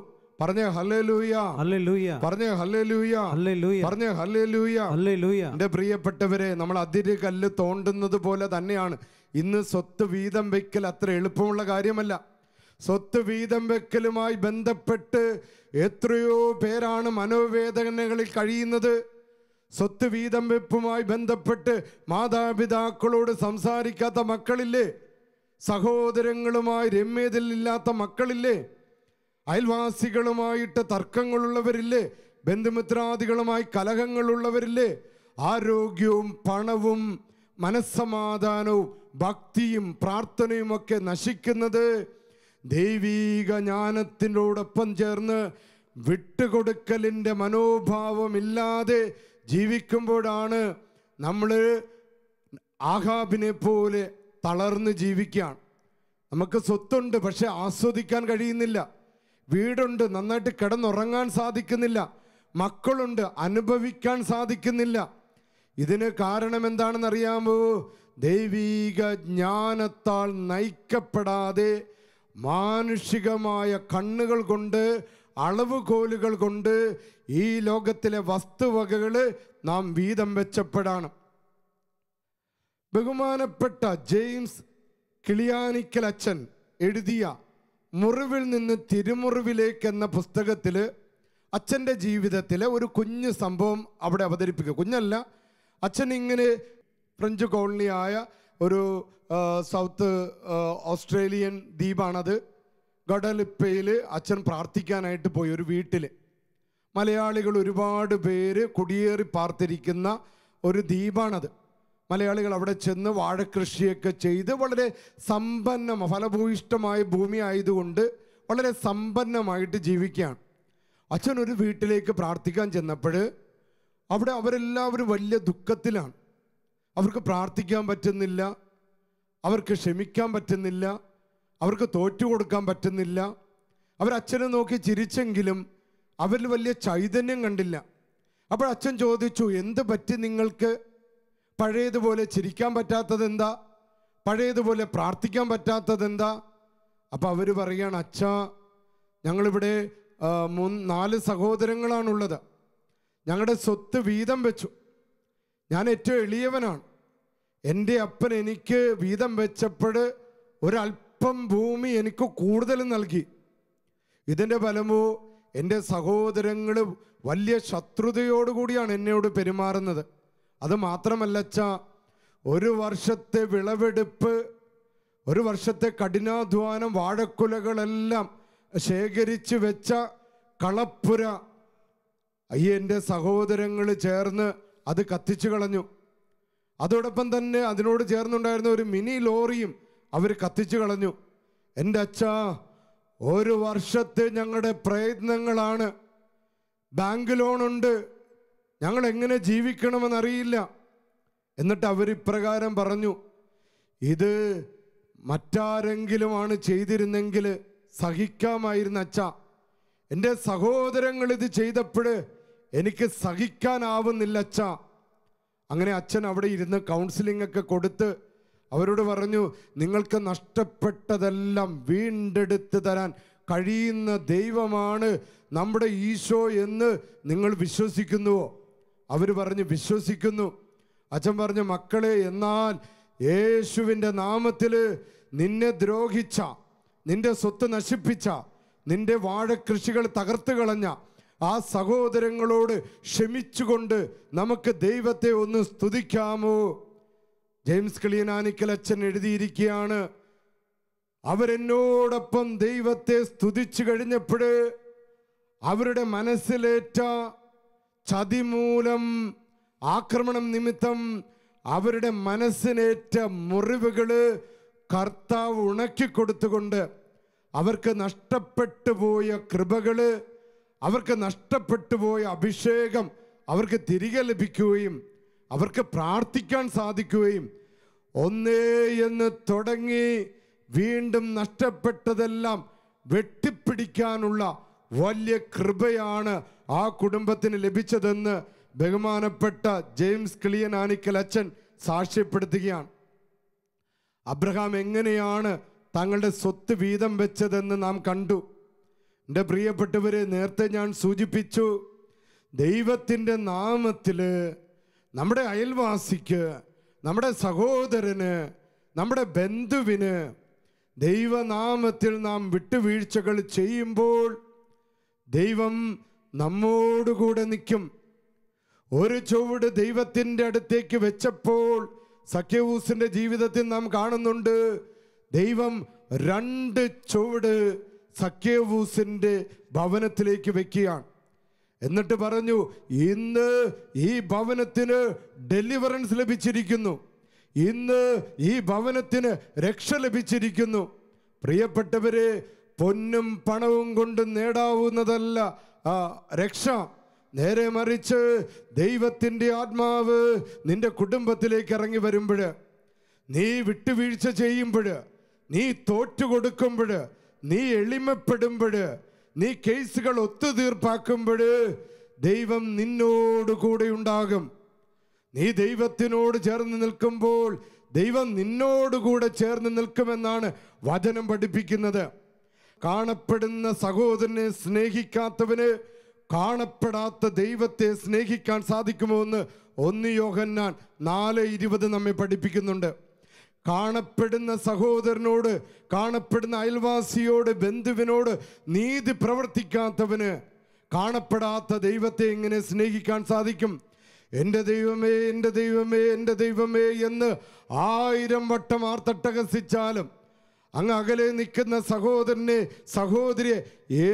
എന്റെ പ്രിയപ്പെട്ടവരെ നമ്മൾ അതിര് കല്ല് തോണ്ടുന്നത് പോലെ തന്നെയാണ് ഇന്ന് സ്വത്ത് വീതം വെക്കൽ അത്ര എളുപ്പമുള്ള കാര്യമല്ല സ്വത്ത് വീതം വെക്കലുമായി ബന്ധപ്പെട്ട് എത്രയോ പേരാണ് മനോവേദനകളിൽ കഴിയുന്നത് സ്വത്ത് വീതം വെപ്പുമായി ബന്ധപ്പെട്ട് മാതാപിതാക്കളോട് സംസാരിക്കാത്ത മക്കളില്ലേ സഹോദരങ്ങളുമായി രമ്യതയിലില്ലാത്ത മക്കളില്ലേ അയൽവാസികളുമായിട്ട് തർക്കങ്ങളുള്ളവരില്ലേ ബന്ധുമിത്രാദികളുമായി കലഹങ്ങളുള്ളവരില്ലേ ആരോഗ്യവും പണവും മനസ്സമാധാനവും ഭക്തിയും പ്രാർത്ഥനയും ഒക്കെ നശിക്കുന്നത് ദൈവീക ജ്ഞാനത്തിനോടൊപ്പം ചേർന്ന് വിട്ടുകൊടുക്കലിൻ്റെ മനോഭാവമില്ലാതെ ജീവിക്കുമ്പോഴാണ് നമ്മൾ ആഹാബിനെ പോലെ തളർന്ന് ജീവിക്കുകയാണ് നമുക്ക് സ്വത്തുണ്ട് പക്ഷെ ആസ്വദിക്കാൻ കഴിയുന്നില്ല വീടുണ്ട് നന്നായിട്ട് കിടന്നുറങ്ങാൻ സാധിക്കുന്നില്ല മക്കളുണ്ട് അനുഭവിക്കാൻ സാധിക്കുന്നില്ല ഇതിന് കാരണം എന്താണെന്നറിയാമോ ദൈവീക ജ്ഞാനത്താൽ നയിക്കപ്പെടാതെ മാനുഷികമായ കണ്ണുകൾ കൊണ്ട് അളവുകോലുകൾ കൊണ്ട് ഈ ലോകത്തിലെ വസ്തുവകകൾ നാം വീതം വെച്ചപ്പെടാണ് ബഹുമാനപ്പെട്ട ജെയിംസ് കിളിയാനിക്കൽ അച്ഛൻ എഴുതിയ മുറിവിൽ നിന്ന് തിരുമുറിവിലേക്ക് എന്ന പുസ്തകത്തിൽ അച്ഛൻ്റെ ജീവിതത്തിലെ ഒരു കുഞ്ഞ് സംഭവം അവിടെ അവതരിപ്പിക്കുക കുഞ്ഞല്ല അച്ഛൻ ഇങ്ങനെ ഫ്രഞ്ച് കോളനിയായ ഒരു സൗത്ത് ഓസ്ട്രേലിയൻ ദ്വീപാണത് ഗഡലിപ്പയിൽ അച്ഛൻ പ്രാർത്ഥിക്കാനായിട്ട് പോയി ഒരു വീട്ടിൽ മലയാളികൾ ഒരുപാട് പേര് കുടിയേറി പാർത്തിരിക്കുന്ന ഒരു ദ്വീപാണത് മലയാളികൾ അവിടെ ചെന്ന് വാഴക്കൃഷിയൊക്കെ ചെയ്ത് വളരെ സമ്പന്നം ഫലഭൂയിഷ്ടമായ ഭൂമി ആയതുകൊണ്ട് വളരെ സമ്പന്നമായിട്ട് ജീവിക്കുകയാണ് അച്ഛൻ ഒരു വീട്ടിലേക്ക് പ്രാർത്ഥിക്കാൻ ചെന്നപ്പോൾ അവിടെ അവരെല്ലാവരും വലിയ ദുഃഖത്തിലാണ് അവർക്ക് പ്രാർത്ഥിക്കാൻ പറ്റുന്നില്ല അവർക്ക് ക്ഷമിക്കാൻ പറ്റുന്നില്ല അവർക്ക് തോറ്റു കൊടുക്കാൻ പറ്റുന്നില്ല അവരച്ഛനെ നോക്കി ചിരിച്ചെങ്കിലും അവരിൽ വലിയ ചൈതന്യം കണ്ടില്ല അപ്പോൾ അച്ഛൻ ചോദിച്ചു എന്ത് പറ്റി നിങ്ങൾക്ക് പഴയതുപോലെ ചിരിക്കാൻ പറ്റാത്തത് എന്താ പഴയതുപോലെ പ്രാർത്ഥിക്കാൻ പറ്റാത്തത് എന്താ അപ്പോൾ അവർ പറയുകയാണ് അച്ഛ ഞങ്ങളിവിടെ മൂന്ന് നാല് സഹോദരങ്ങളാണുള്ളത് ഞങ്ങളുടെ സ്വത്ത് വീതം വെച്ചു ഞാൻ ഏറ്റവും എളിയവനാണ് എൻ്റെ അപ്പൻ എനിക്ക് വീതം വെച്ചപ്പോൾ ഒരല്പം ഭൂമി എനിക്ക് കൂടുതൽ നൽകി ഇതിൻ്റെ ഫലമോ എൻ്റെ സഹോദരങ്ങൾ വലിയ ശത്രുതയോടുകൂടിയാണ് എന്നോട് പെരുമാറുന്നത് അത് മാത്രമല്ല ഒരു വർഷത്തെ വിളവെടുപ്പ് ഒരു വർഷത്തെ കഠിനാധ്വാനം വാഴക്കുലകളെല്ലാം ശേഖരിച്ചു വെച്ച കളപ്പുര എൻ്റെ സഹോദരങ്ങൾ ചേർന്ന് അത് കത്തിച്ചു കളഞ്ഞു അതോടൊപ്പം തന്നെ അതിനോട് ചേർന്നുണ്ടായിരുന്ന ഒരു മിനി ലോറിയും അവർ കത്തിച്ചു കളഞ്ഞു എൻ്റെ അച്ഛ ഒരു വർഷത്തെ ഞങ്ങളുടെ പ്രയത്നങ്ങളാണ് ബാങ്ക് ലോണുണ്ട് ഞങ്ങൾ എങ്ങനെ ജീവിക്കണമെന്നറിയില്ല എന്നിട്ട് അവരിപ്രകാരം ഇപ്രകാരം പറഞ്ഞു ഇത് മറ്റാരെങ്കിലുമാണ് ചെയ്തിരുന്നെങ്കിൽ സഹിക്കാമായിരുന്ന അച്ഛ എൻ്റെ സഹോദരങ്ങൾ ഇത് ചെയ്തപ്പോൾ എനിക്ക് സഹിക്കാനാവുന്നില്ല അച്ഛ അങ്ങനെ അച്ഛൻ അവിടെ ഇരുന്ന് കൗൺസിലിംഗ് ഒക്കെ കൊടുത്ത് അവരോട് പറഞ്ഞു നിങ്ങൾക്ക് നഷ്ടപ്പെട്ടതെല്ലാം വീണ്ടെടുത്ത് തരാൻ കഴിയുന്ന ദൈവമാണ് നമ്മുടെ ഈശോ എന്ന് നിങ്ങൾ വിശ്വസിക്കുന്നുവോ അവർ പറഞ്ഞ് വിശ്വസിക്കുന്നു അച്ഛൻ പറഞ്ഞു മക്കളെ എന്നാൽ യേശുവിൻ്റെ നാമത്തിൽ നിന്നെ ദ്രോഹിച്ച നിന്റെ സ്വത്ത് നശിപ്പിച്ച നിന്റെ വാഴക്കൃഷികൾ തകർത്ത് കളഞ്ഞ ആ സഹോദരങ്ങളോട് ക്ഷമിച്ചുകൊണ്ട് നമുക്ക് ദൈവത്തെ ഒന്ന് സ്തുതിക്കാമോ ജെയിംസ് കിളിയനാനിക്കൽ അച്ഛൻ എഴുതിയിരിക്കുകയാണ് അവരെന്നോടൊപ്പം ദൈവത്തെ സ്തുതിച്ചു കഴിഞ്ഞപ്പോൾ അവരുടെ മനസ്സിലേറ്റ ചതി മൂലം ആക്രമണം നിമിത്തം അവരുടെ മനസ്സിനേറ്റ മുറിവുകൾ കർത്താവ് ഉണക്കി കൊടുത്തുകൊണ്ട് അവർക്ക് നഷ്ടപ്പെട്ടു പോയ കൃപകൾ അവർക്ക് നഷ്ടപ്പെട്ടു പോയ അഭിഷേകം അവർക്ക് തിരികെ ലഭിക്കുകയും അവർക്ക് പ്രാർത്ഥിക്കാൻ സാധിക്കുകയും ഒന്നേ എന്ന് തുടങ്ങി വീണ്ടും നഷ്ടപ്പെട്ടതെല്ലാം വെട്ടിപ്പിടിക്കാനുള്ള വലിയ കൃപയാണ് ആ കുടുംബത്തിന് ലഭിച്ചതെന്ന് ബഹുമാനപ്പെട്ട ജെയിംസ് കിളിയൻ ആനിക്കൽ അച്ഛൻ സാക്ഷ്യപ്പെടുത്തുകയാണ് അബ്രഹാം എങ്ങനെയാണ് തങ്ങളുടെ സ്വത്ത് വീതം വെച്ചതെന്ന് നാം കണ്ടു എൻ്റെ പ്രിയപ്പെട്ടവരെ നേരത്തെ ഞാൻ സൂചിപ്പിച്ചു ദൈവത്തിൻ്റെ നാമത്തിൽ നമ്മുടെ അയൽവാസിക്ക് നമ്മുടെ സഹോദരന് നമ്മുടെ ബന്ധുവിന് ദൈവനാമത്തിൽ നാം വിട്ടുവീഴ്ചകൾ ചെയ്യുമ്പോൾ ദൈവം നമ്മോടുകൂടെ നിൽക്കും ഒരു ചുവട് ദൈവത്തിൻ്റെ അടുത്തേക്ക് വെച്ചപ്പോൾ സഖ്യവൂസിൻ്റെ ജീവിതത്തിൽ നാം കാണുന്നുണ്ട് ദൈവം രണ്ട് ചുവട് സഖ്യവൂസിൻ്റെ ഭവനത്തിലേക്ക് വെക്കുകയാണ് എന്നിട്ട് പറഞ്ഞു ഇന്ന് ഈ ഭവനത്തിന് ഡെലിവറൻസ് ലഭിച്ചിരിക്കുന്നു ഇന്ന് ഈ ഭവനത്തിന് രക്ഷ ലഭിച്ചിരിക്കുന്നു പ്രിയപ്പെട്ടവരെ പൊന്നും പണവും കൊണ്ട് നേടാവുന്നതല്ല ആ രക്ഷ നേരെ മറിച്ച് ദൈവത്തിൻ്റെ ആത്മാവ് നിന്റെ കുടുംബത്തിലേക്ക് ഇറങ്ങി വരുമ്പോൾ നീ വിട്ടുവീഴ്ച ചെയ്യുമ്പോൾ നീ തോറ്റു കൊടുക്കുമ്പോൾ നീ എളിമപ്പെടുമ്പോൾ നീ കേസുകൾ ഒത്തുതീർപ്പാക്കുമ്പോൾ ദൈവം നിന്നോട് കൂടെ ഉണ്ടാകും നീ ദൈവത്തിനോട് ചേർന്ന് നിൽക്കുമ്പോൾ ദൈവം നിന്നോടുകൂടെ ചേർന്ന് നിൽക്കുമെന്നാണ് വചനം പഠിപ്പിക്കുന്നത് കാണപ്പെടുന്ന സഹോദരനെ സ്നേഹിക്കാത്തവന് കാണപ്പെടാത്ത ദൈവത്തെ സ്നേഹിക്കാൻ സാധിക്കുമോ എന്ന് ഒന്ന് യോഹന്നാൻ നാല് ഇരുപത് നമ്മെ പഠിപ്പിക്കുന്നുണ്ട് കാണപ്പെടുന്ന സഹോദരനോട് കാണപ്പെടുന്ന അയൽവാസിയോട് ബന്ധുവിനോട് നീതി പ്രവർത്തിക്കാത്തവന് കാണപ്പെടാത്ത ദൈവത്തെ എങ്ങനെ സ്നേഹിക്കാൻ സാധിക്കും എൻ്റെ ദൈവമേ എൻ്റെ ദൈവമേ എൻ്റെ ദൈവമേ എന്ന് ആയിരം വട്ടം ആർത്തട്ടഹസിച്ചാലും അങ്ങ് അകലെ നിൽക്കുന്ന സഹോദരനെ സഹോദരിയെ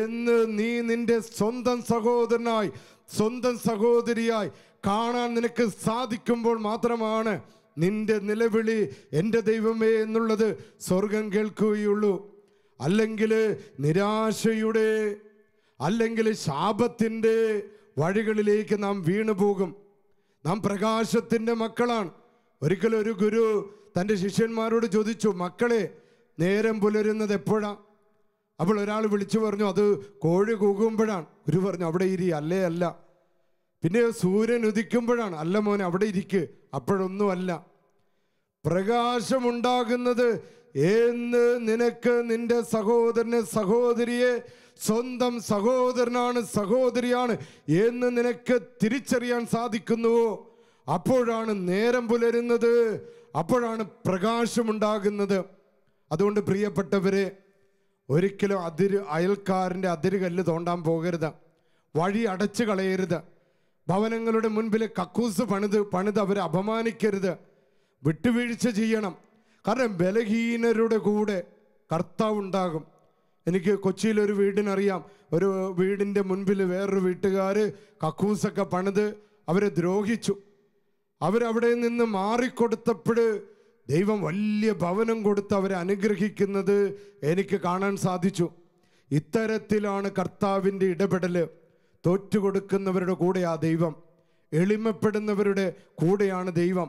എന്ന് നീ നിന്റെ സ്വന്തം സഹോദരനായി സ്വന്തം സഹോദരിയായി കാണാൻ നിനക്ക് സാധിക്കുമ്പോൾ മാത്രമാണ് നിന്റെ നിലവിളി എൻ്റെ ദൈവമേ എന്നുള്ളത് സ്വർഗം കേൾക്കുകയുള്ളൂ അല്ലെങ്കിൽ നിരാശയുടെ അല്ലെങ്കിൽ ശാപത്തിൻ്റെ വഴികളിലേക്ക് നാം വീണു പോകും നാം പ്രകാശത്തിൻ്റെ മക്കളാണ് ഒരിക്കലും ഒരു ഗുരു തൻ്റെ ശിഷ്യന്മാരോട് ചോദിച്ചു മക്കളെ നേരം പുലരുന്നത് എപ്പോഴാണ് അപ്പോൾ ഒരാൾ വിളിച്ചു പറഞ്ഞു അത് കോഴി കൂകുമ്പോഴാണ് ഒരു പറഞ്ഞു അവിടെ ഇരി അല്ലേ അല്ല പിന്നെ സൂര്യൻ ഉദിക്കുമ്പോഴാണ് അല്ല മോനെ അവിടെ ഇരിക്ക് അപ്പോഴൊന്നുമല്ല പ്രകാശമുണ്ടാകുന്നത് എന്ന് നിനക്ക് നിന്റെ സഹോദരന് സഹോദരിയെ സ്വന്തം സഹോദരനാണ് സഹോദരിയാണ് എന്ന് നിനക്ക് തിരിച്ചറിയാൻ സാധിക്കുന്നുവോ അപ്പോഴാണ് നേരം പുലരുന്നത് അപ്പോഴാണ് പ്രകാശമുണ്ടാകുന്നത് അതുകൊണ്ട് പ്രിയപ്പെട്ടവരെ ഒരിക്കലും അതിര് അയൽക്കാരൻ്റെ അതിരുകല്ല് തോണ്ടാൻ പോകരുത് വഴി അടച്ചു കളയരുത് ഭവനങ്ങളുടെ മുൻപിൽ കക്കൂസ് പണിത് പണിത് അവരെ അപമാനിക്കരുത് വിട്ടുവീഴ്ച ചെയ്യണം കാരണം ബലഹീനരുടെ കൂടെ കർത്താവ് ഉണ്ടാകും എനിക്ക് കൊച്ചിയിൽ ഒരു വീടിനറിയാം ഒരു വീടിൻ്റെ മുൻപിൽ വേറൊരു വീട്ടുകാർ കക്കൂസൊക്കെ പണിത് അവരെ ദ്രോഹിച്ചു അവരവിടെ നിന്ന് മാറിക്കൊടുത്തപ്പോഴ് ദൈവം വലിയ ഭവനം കൊടുത്ത് അവരെ അനുഗ്രഹിക്കുന്നത് എനിക്ക് കാണാൻ സാധിച്ചു ഇത്തരത്തിലാണ് കർത്താവിൻ്റെ ഇടപെടൽ തോറ്റുകൊടുക്കുന്നവരുടെ കൂടെയാ ദൈവം എളിമപ്പെടുന്നവരുടെ കൂടെയാണ് ദൈവം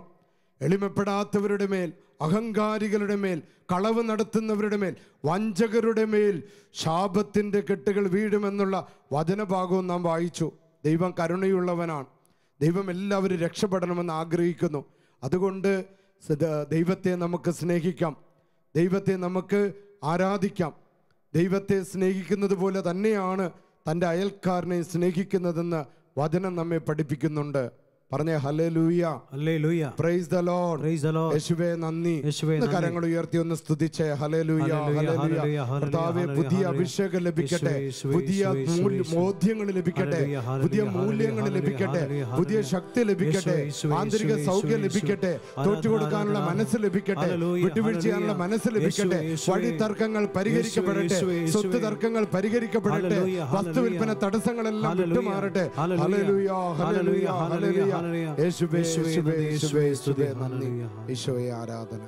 എളിമപ്പെടാത്തവരുടെ മേൽ അഹങ്കാരികളുടെ മേൽ കളവ് നടത്തുന്നവരുടെ മേൽ വഞ്ചകരുടെ മേൽ ശാപത്തിൻ്റെ കെട്ടുകൾ വീഴുമെന്നുള്ള വചനഭാഗവും നാം വായിച്ചു ദൈവം കരുണയുള്ളവനാണ് ദൈവം എല്ലാവരും രക്ഷപ്പെടണമെന്ന് ആഗ്രഹിക്കുന്നു അതുകൊണ്ട് ദൈവത്തെ നമുക്ക് സ്നേഹിക്കാം ദൈവത്തെ നമുക്ക് ആരാധിക്കാം ദൈവത്തെ സ്നേഹിക്കുന്നത് പോലെ തന്നെയാണ് തൻ്റെ അയൽക്കാരനെ സ്നേഹിക്കുന്നതെന്ന് വചനം നമ്മെ പഠിപ്പിക്കുന്നുണ്ട് പറഞ്ഞേ ഹലേ hallelujah hallelujah praise the Lord praise the Lord യേശുവേ നന്ദി യേശുവേ നന്ദി കരങ്ങൾ ഉയർത്തി ഒന്ന് സ്തുതിച്ചേ ഹലേ ലൂയ ഹലേ ലൂയ കർത്താവേ പുതിയ അഭിഷേകം ലഭിക്കട്ടെ പുതിയ മോധ്യങ്ങൾ ലഭിക്കട്ടെ പുതിയ മൂല്യങ്ങൾ ലഭിക്കട്ടെ പുതിയ ശക്തി ലഭിക്കട്ടെ ആന്തരിക സൗഖ്യം ലഭിക്കട്ടെ തോറ്റുകൊടുക്കാനുള്ള മനസ്സ് ലഭിക്കട്ടെ വിട്ടുവീഴ്ച ചെയ്യാനുള്ള മനസ്സ് ലഭിക്കട്ടെ വഴി തർക്കങ്ങൾ പരിഹരിക്കപ്പെടട്ടെ സ്വത്ത് തർക്കങ്ങൾ പരിഹരിക്കപ്പെടട്ടെ വസ്തുവിൽപ്പന വിൽപ്പന തടസ്സങ്ങളെല്ലാം വിട്ടുമാറട്ടെ ഹലലുയ ഹലലുയ ഹലലുയ ഈശോയെ ആരാധന